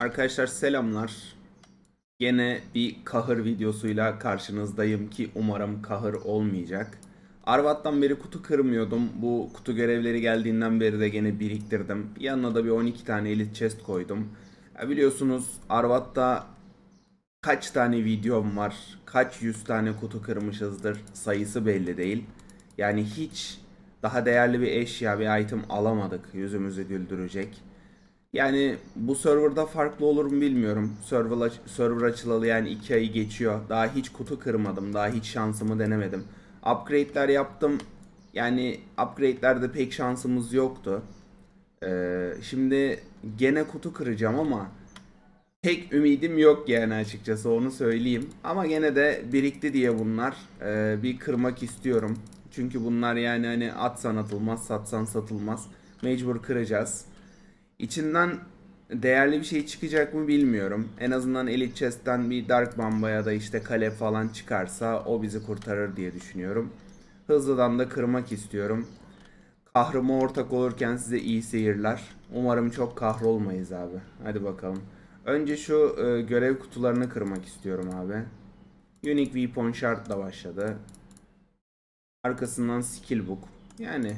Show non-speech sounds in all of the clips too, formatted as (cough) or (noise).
Arkadaşlar selamlar. Gene bir kahır videosuyla karşınızdayım ki umarım kahır olmayacak. Arvat'tan beri kutu kırmıyordum. Bu kutu görevleri geldiğinden beri de gene biriktirdim. Yanına da bir 12 tane elit chest koydum. Ya biliyorsunuz Arvat'ta kaç tane videom var, kaç yüz tane kutu kırmışızdır sayısı belli değil. Yani hiç daha değerli bir eşya, bir item alamadık yüzümüzü güldürecek. Yani bu serverda farklı olur mu bilmiyorum. Server, aç server açılalı yani 2 ayı geçiyor. Daha hiç kutu kırmadım. Daha hiç şansımı denemedim. Upgrade'ler yaptım. Yani upgrade'lerde pek şansımız yoktu. Ee, şimdi gene kutu kıracağım ama pek ümidim yok yani açıkçası onu söyleyeyim. Ama gene de birikti diye bunlar. Ee, bir kırmak istiyorum. Çünkü bunlar yani hani atsan atılmaz, satsan satılmaz. Mecbur kıracağız. İçinden değerli bir şey çıkacak mı bilmiyorum. En azından Elite Chest'ten bir Dark Mamba ya da işte kale falan çıkarsa o bizi kurtarır diye düşünüyorum. Hızlıdan da kırmak istiyorum. Kahrıma ortak olurken size iyi seyirler. Umarım çok kahrolmayız abi. Hadi bakalım. Önce şu e, görev kutularını kırmak istiyorum abi. Unique Weapon şartla başladı. Arkasından Skill Book. Yani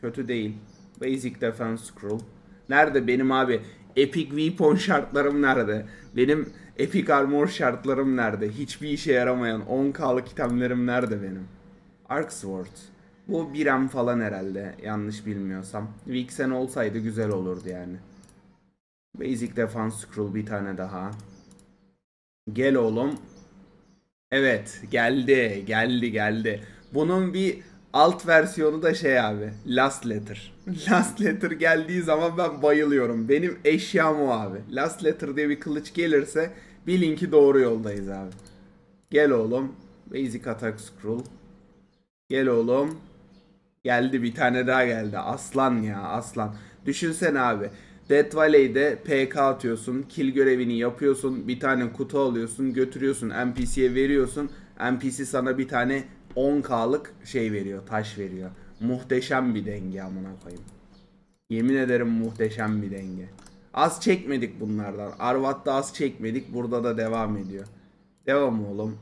kötü değil. Basic Defense Scroll. Nerede benim abi? Epic Weapon şartlarım nerede? Benim Epic Armor şartlarım nerede? Hiçbir işe yaramayan 10k'lık itemlerim nerede benim? Arc Sword. Bu 1M falan herhalde yanlış bilmiyorsam. Vixen olsaydı güzel olurdu yani. Basic Defense Scroll bir tane daha. Gel oğlum. Evet geldi geldi geldi. Bunun bir Alt versiyonu da şey abi. Last Letter. (laughs) Last Letter geldiği zaman ben bayılıyorum. Benim eşyam o abi. Last Letter diye bir kılıç gelirse bilin ki doğru yoldayız abi. Gel oğlum. Basic Attack Scroll. Gel oğlum. Geldi bir tane daha geldi. Aslan ya aslan. Düşünsene abi. Death Valley'de PK atıyorsun. Kill görevini yapıyorsun. Bir tane kutu alıyorsun. Götürüyorsun. NPC'ye veriyorsun. NPC sana bir tane 10k'lık şey veriyor, taş veriyor. Muhteşem bir denge amına koyayım. Yemin ederim muhteşem bir denge. Az çekmedik bunlardan. Arvat'ta az çekmedik. Burada da devam ediyor. Devam oğlum.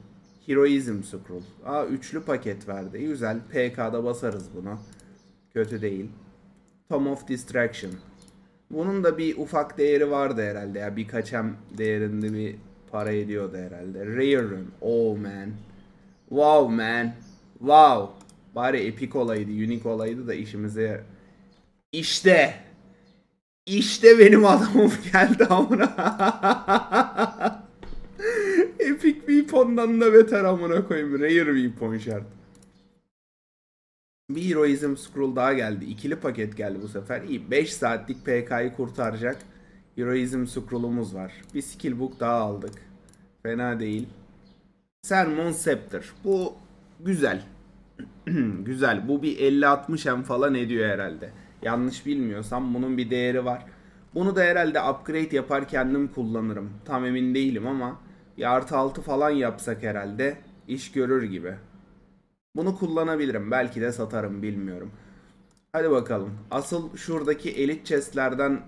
Heroizm Scroll. Aa üçlü paket verdi. Güzel. PK'da basarız bunu. Kötü değil. Tom of Distraction. Bunun da bir ufak değeri vardı herhalde ya. Birkaç hem değerinde bir para ediyordu herhalde. Rare Room. Oh man. Wow man. Wow. Bari epik olaydı, unique olaydı da işimize İşte. İşte benim adamım (laughs) geldi amına. (laughs) Epic Weapon'dan da beter amına koyayım. Rare Weapon şart. Bir Heroism Scroll daha geldi. İkili paket geldi bu sefer. İyi 5 saatlik PK'yı kurtaracak Heroism Scroll'umuz var. Bir skill book daha aldık. Fena değil. Sermon Scepter. Bu güzel. (clears throat) güzel. Bu bir 50-60 hem falan ediyor herhalde. Yanlış bilmiyorsam bunun bir değeri var. Bunu da herhalde upgrade yapar kendim kullanırım. Tam emin değilim ama bir artı 6 falan yapsak herhalde iş görür gibi. Bunu kullanabilirim. Belki de satarım bilmiyorum. Hadi bakalım. Asıl şuradaki elit chestlerden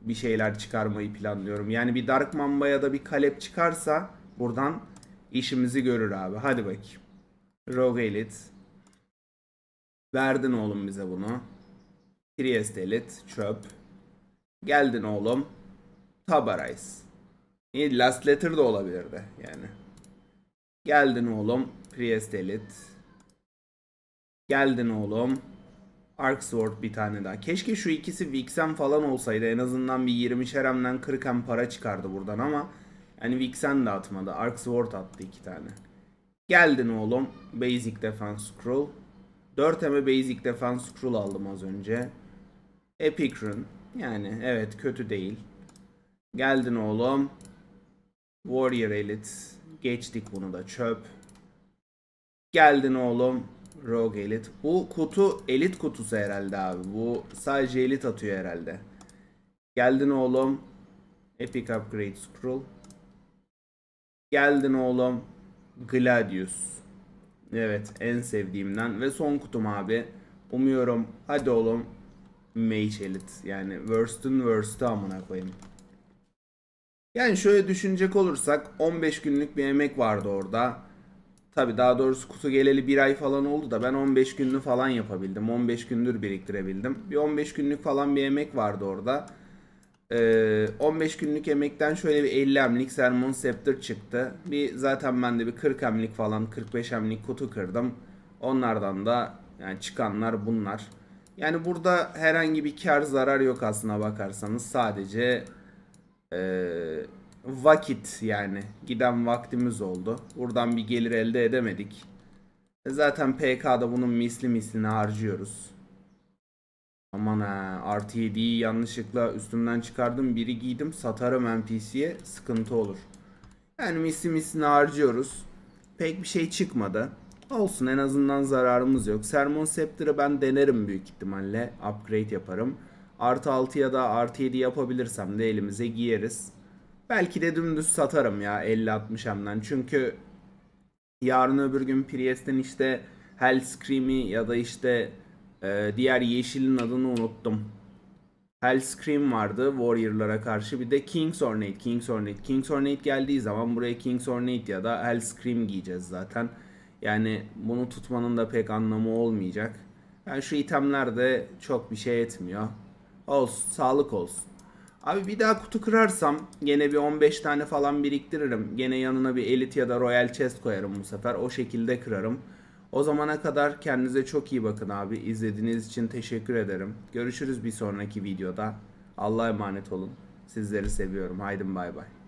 bir şeyler çıkarmayı planlıyorum. Yani bir Dark Mamba ya da bir kalep çıkarsa buradan işimizi görür abi. Hadi bakayım. Rogue Elite. Verdin oğlum bize bunu. Trieste Elite. Çöp. Geldin oğlum. Tabarais. İyi Last Letter de olabilirdi yani. Geldin oğlum. Priest Elite. Geldin oğlum. Arc Sword bir tane daha. Keşke şu ikisi Vixen falan olsaydı. En azından bir 20 şeremden 40 para çıkardı buradan ama... Hani Vixen de atmadı. Arc Sword attı iki tane. Geldin oğlum. Basic Defense Scroll. 4M e Basic Defense Scroll aldım az önce. Epic Rune. Yani evet kötü değil. Geldin oğlum. Warrior Elite. Geçtik bunu da çöp. Geldin oğlum. Rogue Elite. Bu kutu Elite kutusu herhalde abi. Bu sadece Elite atıyor herhalde. Geldin oğlum. Epic Upgrade Scroll. Geldin oğlum. Gladius. Evet en sevdiğimden ve son kutum abi. Umuyorum hadi oğlum Mage Elite. Yani worst'ün worst'ü amına koyayım. Yani şöyle düşünecek olursak 15 günlük bir emek vardı orada. Tabi daha doğrusu kutu geleli bir ay falan oldu da ben 15 günlük falan yapabildim. 15 gündür biriktirebildim. Bir 15 günlük falan bir emek vardı orada. 15 ee, günlük emekten şöyle bir 50 emlik Sermon Scepter çıktı. Bir zaten ben de bir 40 emlik falan 45 emlik kutu kırdım. Onlardan da yani çıkanlar bunlar. Yani burada herhangi bir kar zarar yok aslına bakarsanız. Sadece e, vakit yani giden vaktimiz oldu. Buradan bir gelir elde edemedik. E, zaten PK'da bunun misli mislini harcıyoruz. Aman ha artı 7'yi yanlışlıkla üstümden çıkardım biri giydim satarım NPC'ye sıkıntı olur. Yani misli mislini harcıyoruz. Pek bir şey çıkmadı. Olsun en azından zararımız yok. Sermon Scepter'ı ben denerim büyük ihtimalle. Upgrade yaparım. Artı 6 ya da artı 7 yapabilirsem de elimize giyeriz. Belki de dümdüz satarım ya 50-60 hemden. Çünkü yarın öbür gün Priest'in işte Hell Scream'i ya da işte ee, diğer yeşilin adını unuttum. Hellscream vardı Warrior'lara karşı. Bir de King's Ornate, King's Ornate. King's Ornate geldiği zaman buraya King's Ornate ya da Hellscream giyeceğiz zaten. Yani bunu tutmanın da pek anlamı olmayacak. Yani şu itemler de çok bir şey etmiyor. Olsun, sağlık olsun. Abi bir daha kutu kırarsam gene bir 15 tane falan biriktiririm. Gene yanına bir elite ya da royal chest koyarım bu sefer. O şekilde kırarım. O zamana kadar kendinize çok iyi bakın abi. İzlediğiniz için teşekkür ederim. Görüşürüz bir sonraki videoda. Allah'a emanet olun. Sizleri seviyorum. Haydi bay bay.